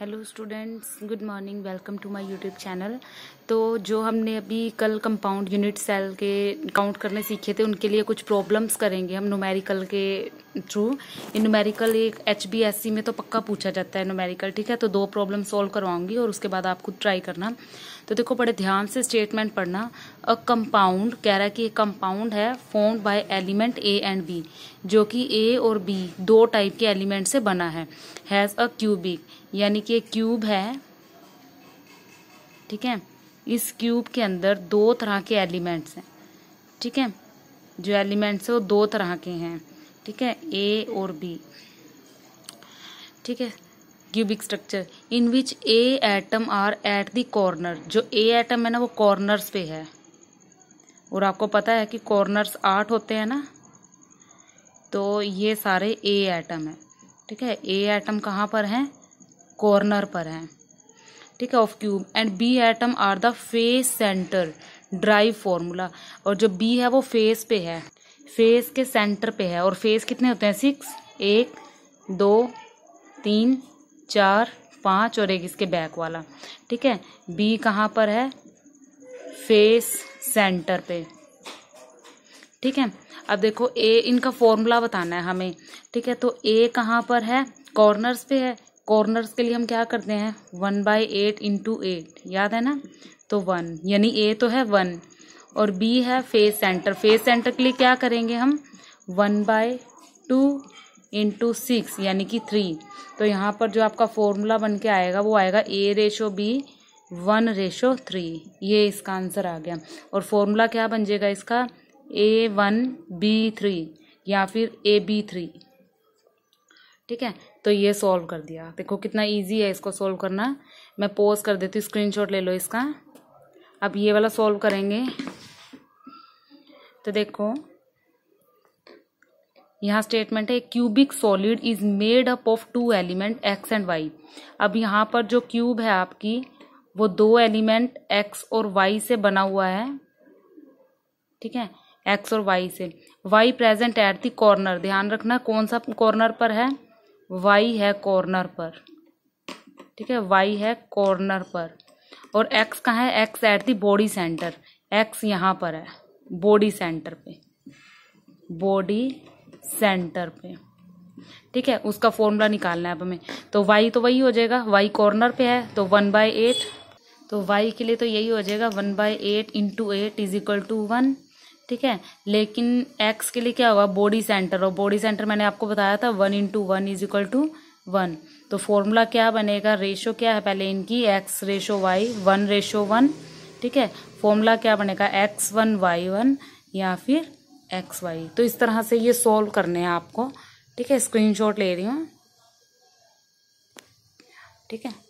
hello students good morning welcome to my YouTube channel तो जो हमने अभी कल कंपाउंड यूनिट सेल के काउंट करने सीखे थे उनके लिए कुछ प्रॉब्लम्स करेंगे हम नोमेरिकल के थ्रू ये न्यूमेरिकल एक एच में तो पक्का पूछा जाता है न्यूमेरिकल ठीक है तो दो प्रॉब्लम सोल्व करवाऊंगी और उसके बाद आप खुद ट्राई करना तो देखो बड़े ध्यान से स्टेटमेंट पढ़ना अ कंपाउंड कह रहा है कि कंपाउंड है formed by element A and B जो कि ए और बी दो टाइप के एलिमेंट से बना है हैज़ अ क्यूबिक यानी कि एक क्यूब है ठीक है इस क्यूब के अंदर दो तरह के एलिमेंट्स हैं ठीक है जो एलिमेंट्स है वो दो तरह के हैं ठीक है ए और बी ठीक है cubic structure in which A atom are at the corner जो ए एटम है ना वो कॉर्नर्स पे है और आपको पता है कि कॉर्नर्स आठ होते हैं ना तो ये सारे ए एटम है ठीक है ए एटम कहाँ पर हैं कॉर्नर पर हैं ठीक है of cube and B atom are the face centre derive formula और जो बी है वो फेस पे है फेस के सेंटर पे है और फेस कितने होते हैं सिक्स एक दो तीन चार पाँच और एक इसके बैक वाला ठीक है बी कहाँ पर है फेस सेंटर पे ठीक है अब देखो ए इनका फॉर्मूला बताना है हमें ठीक है तो ए कहाँ पर है कॉर्नर्स पे है कॉर्नर्स के लिए हम क्या करते हैं one by eight into eight याद है ना तो वन यानी ए तो है वन और बी है फेस सेंटर फेस सेंटर के लिए क्या करेंगे हम one by two into six यानी कि थ्री तो यहाँ पर जो आपका फॉर्मूला बन के आएगा वो आएगा A ratio B one ratio three ये इसका आंसर आ गया और फॉर्मूला क्या बन जाएगा इसका ए वन बी थ्री या फिर ए बी थ्री ठीक है तो ये सॉल्व कर दिया देखो कितना इजी है इसको सॉल्व करना मैं पोज कर देती हूँ स्क्रीनशॉट ले लो इसका अब ये वाला सॉल्व करेंगे तो देखो यहाँ स्टेटमेंट है cubic solid is made up of two element X and Y अब यहाँ पर जो क्यूब है आपकी वो दो एलिमेंट एक्स और वाई से बना हुआ है ठीक है एक्स और वाई से Y present at the corner ध्यान रखना कौन सा कॉर्नर पर है वाई है कॉर्नर पर ठीक है वाई है कॉर्नर पर और एक्स कहाँ है x at the body centre x यहाँ पर है बॉडी सेंटर पे बॉडी सेंटर पे ठीक है उसका फॉर्मूला निकालना है अब हमें तो वाई तो वही हो जाएगा वाई कॉर्नर पे है तो वन बाय एट तो वाई के लिए तो यही हो जाएगा one by eight into eight is equal to one ठीक है लेकिन एक्स के लिए क्या होगा बॉडी सेंटर और बॉडी सेंटर मैंने आपको बताया था one into one is equal to one तो फॉर्मूला क्या बनेगा रेशो क्या है पहले इनकी x ratio y one ratio one ठीक है फॉर्मूला क्या बनेगा एक्स वन वाई वन या फिर एक्स वाई तो इस तरह से ये सॉल्व करने हैं आपको ठीक है स्क्रीनशॉट ले रही हूँ ठीक है